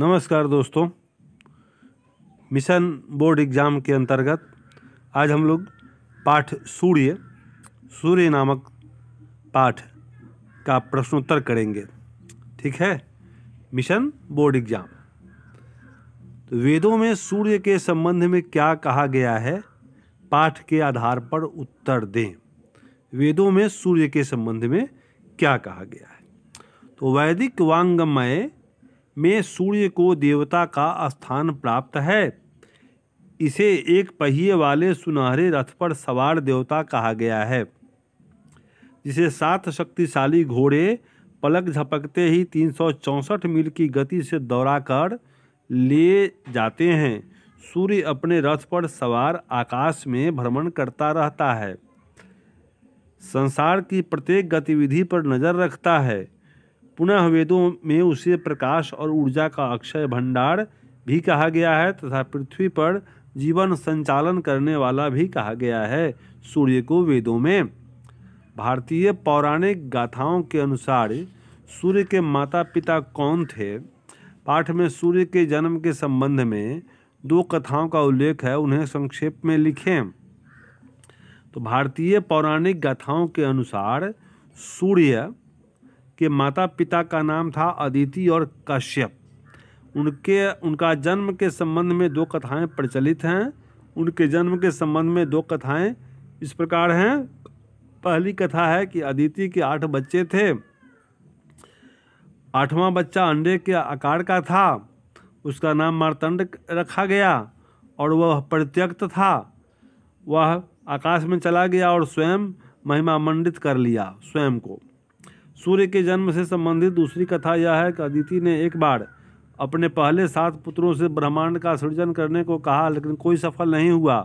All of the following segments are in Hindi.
नमस्कार दोस्तों मिशन बोर्ड एग्ज़ाम के अंतर्गत आज हम लोग पाठ सूर्य सूर्य नामक पाठ का प्रश्नोत्तर करेंगे ठीक है मिशन बोर्ड एग्ज़ाम तो वेदों में सूर्य के संबंध में क्या कहा गया है पाठ के आधार पर उत्तर दें वेदों में सूर्य के संबंध में क्या कहा गया है तो वैदिक वांगमय में सूर्य को देवता का स्थान प्राप्त है इसे एक पहिए वाले सुनहरे रथ पर सवार देवता कहा गया है जिसे सात शक्तिशाली घोड़े पलक झपकते ही तीन मील की गति से दौड़ाकर ले जाते हैं सूर्य अपने रथ पर सवार आकाश में भ्रमण करता रहता है संसार की प्रत्येक गतिविधि पर नज़र रखता है पुनः वेदों में उसे प्रकाश और ऊर्जा का अक्षय भंडार भी कहा गया है तथा पृथ्वी पर जीवन संचालन करने वाला भी कहा गया है सूर्य को वेदों में भारतीय पौराणिक गाथाओं के अनुसार सूर्य के माता पिता कौन थे पाठ में सूर्य के जन्म के संबंध में दो कथाओं का उल्लेख है उन्हें संक्षेप में लिखें तो भारतीय पौराणिक गाथाओं के अनुसार सूर्य के माता पिता का नाम था अदिति और कश्यप उनके उनका जन्म के संबंध में दो कथाएं प्रचलित हैं उनके जन्म के संबंध में दो कथाएं इस प्रकार हैं पहली कथा है कि अदिति के आठ बच्चे थे आठवां बच्चा अंडे के आकार का था उसका नाम मारतंड रखा गया और वह परित्यक्त था वह आकाश में चला गया और स्वयं महिमा मंडित कर लिया स्वयं को सूर्य के जन्म से संबंधित दूसरी कथा यह है कि अदिति ने एक बार अपने पहले सात पुत्रों से ब्रह्मांड का सृजन करने को कहा लेकिन कोई सफल नहीं हुआ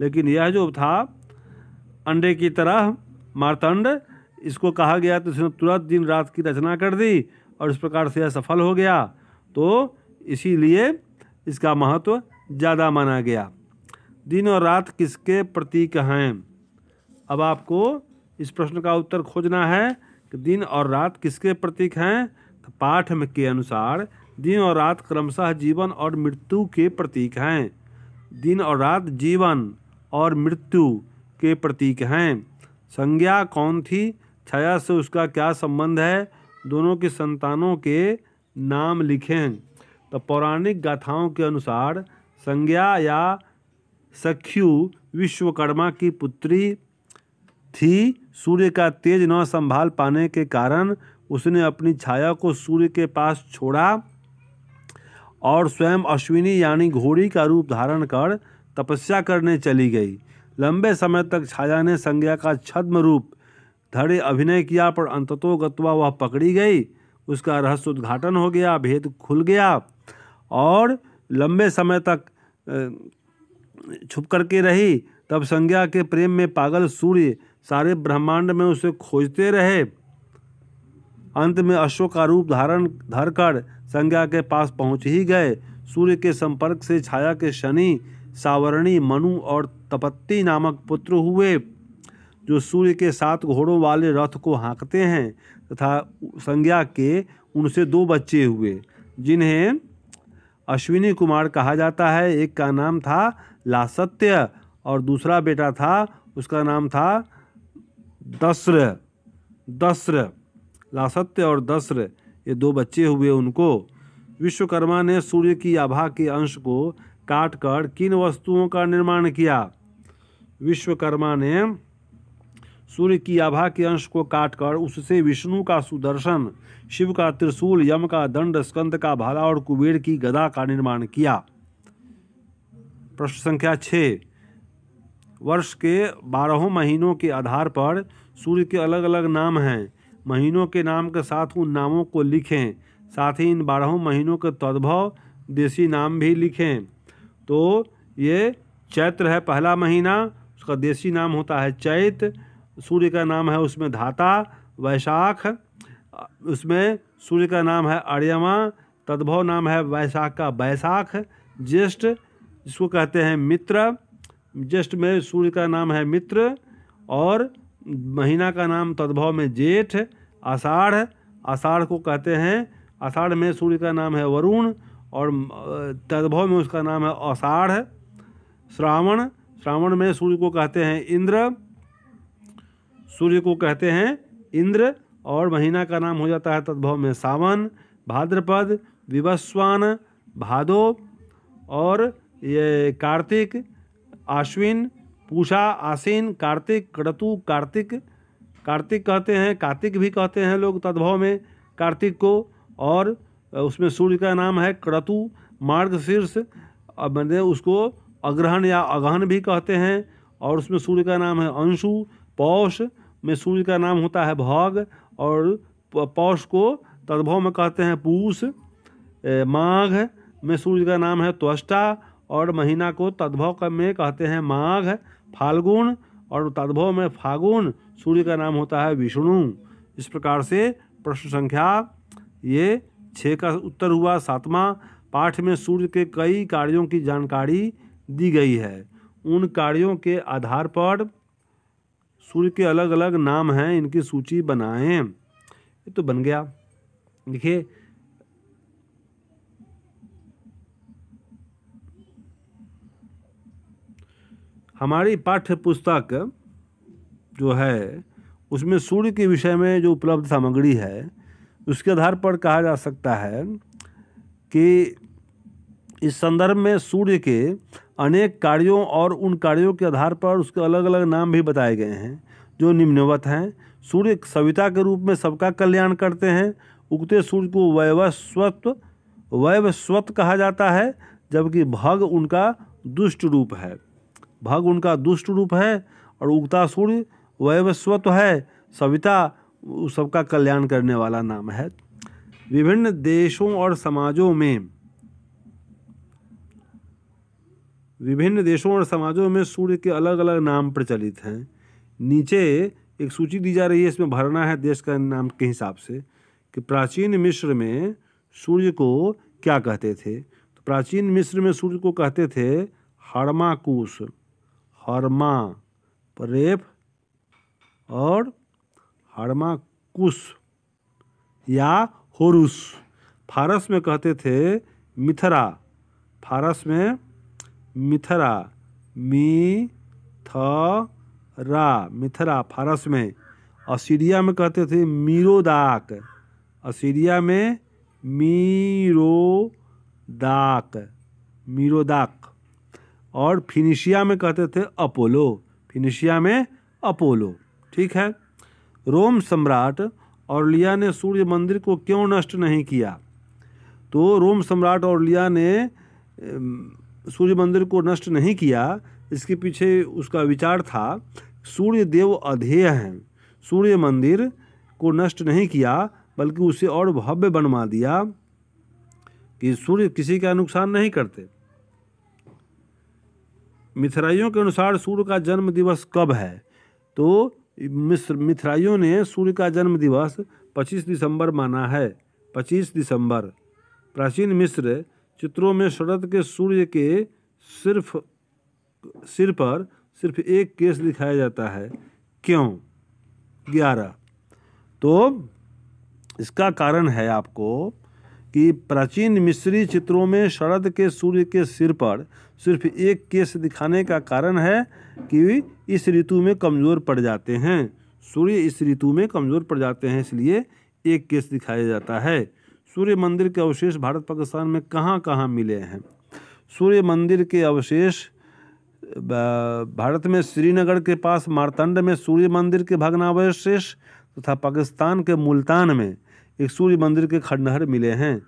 लेकिन यह जो था अंडे की तरह मारतंड इसको कहा गया तो इसने तुरंत दिन रात की रचना कर दी और इस प्रकार से यह सफल हो गया तो इसीलिए इसका महत्व ज़्यादा माना गया दिन और रात किसके प्रतीक हैं अब आपको इस प्रश्न का उत्तर खोजना है दिन और रात किसके प्रतीक हैं तो पाठ में के अनुसार दिन और रात क्रमशः जीवन और मृत्यु के प्रतीक हैं दिन और रात जीवन और मृत्यु के प्रतीक हैं संज्ञा कौन थी छाया से उसका क्या संबंध है दोनों की संतानों के नाम लिखें तो पौराणिक गाथाओं के अनुसार संज्ञा या सख्यु विश्वकर्मा की पुत्री थी सूर्य का तेज न संभाल पाने के कारण उसने अपनी छाया को सूर्य के पास छोड़ा और स्वयं अश्विनी यानी घोड़ी का रूप धारण कर तपस्या करने चली गई लंबे समय तक छाया ने संज्ञा का छद्म रूप धड़े अभिनय किया पर अंततो गत्वा वह पकड़ी गई उसका रहस्य उद्घाटन हो गया भेद खुल गया और लंबे समय तक छुप करके रही तब संज्ञा के प्रेम में पागल सूर्य सारे ब्रह्मांड में उसे खोजते रहे अंत में अश्व का रूप धारण धरकर संज्ञा के पास पहुंच ही गए सूर्य के संपर्क से छाया के शनि सावरणी मनु और तपत्ति नामक पुत्र हुए जो सूर्य के सात घोड़ों वाले रथ को हाँकते हैं तथा संज्ञा के उनसे दो बच्चे हुए जिन्हें अश्विनी कुमार कहा जाता है एक का नाम था लासत्य और दूसरा बेटा था उसका नाम था दस्र दस्र लासत्य और दस्र ये दो बच्चे हुए उनको विश्वकर्मा ने सूर्य की आभा के अंश को काट कर किन वस्तुओं का निर्माण किया विश्वकर्मा ने सूर्य की आभा के अंश को काटकर उससे विष्णु का सुदर्शन शिव का त्रिशूल यम का दंड स्कंद का भाला और कुबेर की गदा का निर्माण किया प्रश्न संख्या छः वर्ष के बारहों महीनों के आधार पर सूर्य के अलग अलग नाम हैं महीनों के नाम के साथ उन नामों को लिखें साथ ही इन बारहों महीनों के तद्भव देसी नाम भी लिखें तो ये चैत्र है पहला महीना उसका देसी नाम होता है चैत सूर्य का नाम है उसमें धाता वैशाख उसमें सूर्य का नाम है अर्यमा तद्भव नाम है वैशाख का वैशाख ज्येष्ठ जिसको कहते हैं मित्र ज्येष्ठ में सूर्य का नाम है मित्र और महीना का नाम तद्भव में जेठ आषाढ़ आषाढ़ को कहते हैं आषाढ़ में सूर्य का नाम है वरुण और तद्भव में उसका नाम है अषाढ़ श्रावण श्रावण में सूर्य को कहते हैं इंद्र सूर्य को कहते हैं इंद्र और महीना का नाम हो जाता है तद्भव में सावन भाद्रपद विवस्वान भादो और ये कार्तिक आश्विन पूषा आसिन कार्तिक क्रतु कार्तिक कार्तिक कहते हैं कार्तिक भी कहते हैं लोग तद्भव में कार्तिक को और उसमें सूर्य का नाम है क्रतु मार्ग शीर्ष मैंने उसको अग्रहण या अगहन भी कहते हैं और उसमें सूर्य का नाम है अंशु पौष में सूर्य का नाम होता है भाग और पौष को तद्भव में कहते हैं पूष माघ में सूर्य का नाम है त्वष्टा और महीना को तद्भव में कहते हैं माघ फाल्गुन और तद्भव में फागुन सूर्य का नाम होता है विष्णु इस प्रकार से प्रश्न संख्या ये छः का उत्तर हुआ सातवां पाठ में सूर्य के कई कार्यों की जानकारी दी गई है उन कार्यों के आधार पर सूर्य के अलग अलग नाम हैं इनकी सूची बनाएं ये तो बन गया देखिए हमारी पाठ्य पुस्तक जो है उसमें सूर्य के विषय में जो उपलब्ध सामग्री है उसके आधार पर कहा जा सकता है कि इस संदर्भ में सूर्य के अनेक कार्यों और उन कार्यों के आधार पर उसके अलग अलग नाम भी बताए गए हैं जो निम्नवत हैं सूर्य सविता के रूप में सबका कल्याण करते हैं उगते सूर्य को वैवस्वत्व वैवस्वत कहा जाता है जबकि भग उनका दुष्ट रूप है भग उनका दुष्ट रूप है और उगता सूर्य वैवस्वत है सविता सबका कल्याण करने वाला नाम है विभिन्न देशों और समाजों में विभिन्न देशों और समाजों में सूर्य के अलग अलग नाम प्रचलित हैं नीचे एक सूची दी जा रही है इसमें भरना है देश का नाम के हिसाब से कि प्राचीन मिश्र में सूर्य को क्या कहते थे तो प्राचीन मिश्र में सूर्य को कहते थे हरमाकूश हरमा प्रेप और हरमा कुश या होरुस फारस में कहते थे मिथरा फारस में मिथरा मी थ रा मिथरा फारस में असीरिया में कहते थे मीरोदाक असीरिया में मीरोदाक मीरोदाक और फिनिशिया में कहते थे अपोलो फिनिशिया में अपोलो ठीक है रोम सम्राट और लिया ने सूर्य मंदिर को क्यों नष्ट नहीं किया तो रोम सम्राट और लिया ने सूर्य मंदिर को नष्ट नहीं किया इसके पीछे उसका विचार था सूर्य देव अधेय हैं सूर्य मंदिर को नष्ट नहीं किया बल्कि उसे और भव्य बनवा दिया कि सूर्य किसी का नुकसान नहीं करते मिथराइयों के अनुसार सूर्य का जन्म दिवस कब है तो मिस्र मिथराइयों ने सूर्य का जन्म दिवस 25 दिसंबर माना है 25 दिसंबर प्राचीन मिस्र चित्रों में शरद के सूर्य के सिर्फ सिर पर सिर्फ एक केस दिखाया जाता है क्यों ग्यारह तो इसका कारण है आपको कि प्राचीन मिस्री चित्रों में शरद के सूर्य के सिर पर सिर्फ एक केस दिखाने का कारण है कि इस ऋतु में कमज़ोर पड़ जाते हैं सूर्य इस ऋतु में कमज़ोर पड़ जाते हैं इसलिए एक केस दिखाया जाता है सूर्य मंदिर के अवशेष भारत पाकिस्तान में कहाँ कहाँ मिले हैं सूर्य मंदिर के अवशेष भारत में श्रीनगर के पास मारतंड में सूर्य मंदिर के भग्नावशेष तथा पाकिस्तान के मुल्तान में एक सूर्य मंदिर के खंडहर मिले हैं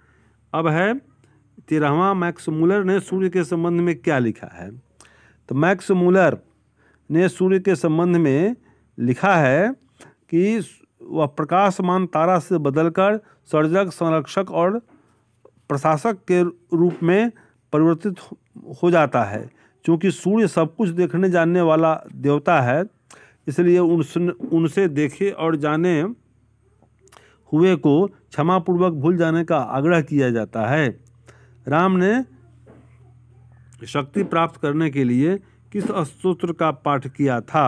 अब है तेरहवा मैक्स मूलर ने सूर्य के संबंध में क्या लिखा है तो मैक्स मूलर ने सूर्य के संबंध में लिखा है कि वह प्रकाशमान तारा से बदलकर सर्जक संरक्षक और प्रशासक के रूप में परिवर्तित हो जाता है क्योंकि सूर्य सब कुछ देखने जानने वाला देवता है इसलिए उनसे उनसे देखे और जाने हुए को क्षमापूर्वक भूल जाने का आग्रह किया जाता है राम ने शक्ति प्राप्त करने के लिए किस स्त्रोत्र का पाठ किया था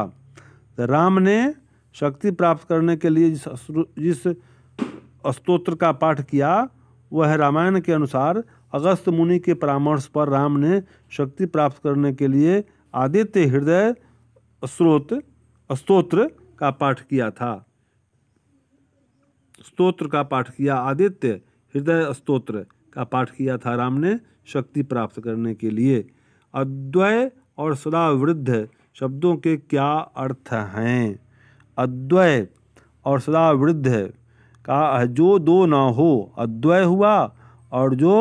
राम ने शक्ति प्राप्त करने के लिए जिस जिस स्त्रोत्र का पाठ किया वह रामायण के अनुसार अगस्त मुनि के परामर्श पर राम ने शक्ति प्राप्त करने के लिए आदित्य हृदय स्रोत स्त्रोत्र का पाठ किया था स्तोत्र का पाठ किया आदित्य हृदय स्तोत्र का पाठ किया था राम ने शक्ति प्राप्त करने के लिए अद्वय और सदा वृद्ध शब्दों के क्या अर्थ हैं अद्वय और सदा वृद्ध का जो दो ना हो अद्वय हुआ और जो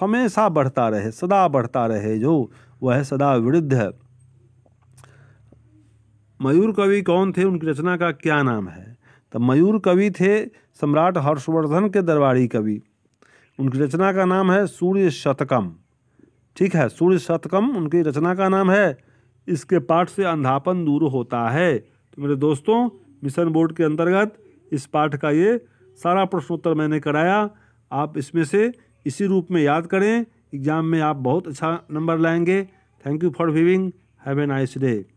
हमेशा बढ़ता रहे सदा बढ़ता रहे जो वह सदा वृद्ध है मयूर कवि कौन थे उनकी रचना का क्या नाम है तो मयूर कवि थे सम्राट हर्षवर्धन के दरबारी कवि उनकी रचना का नाम है सूर्य शतकम ठीक है सूर्य शतकम उनकी रचना का नाम है इसके पाठ से अंधापन दूर होता है तो मेरे दोस्तों मिशन बोर्ड के अंतर्गत इस पाठ का ये सारा प्रश्नोत्तर मैंने कराया आप इसमें से इसी रूप में याद करें एग्ज़ाम में आप बहुत अच्छा नंबर लाएंगे thank you for viewing have a nice day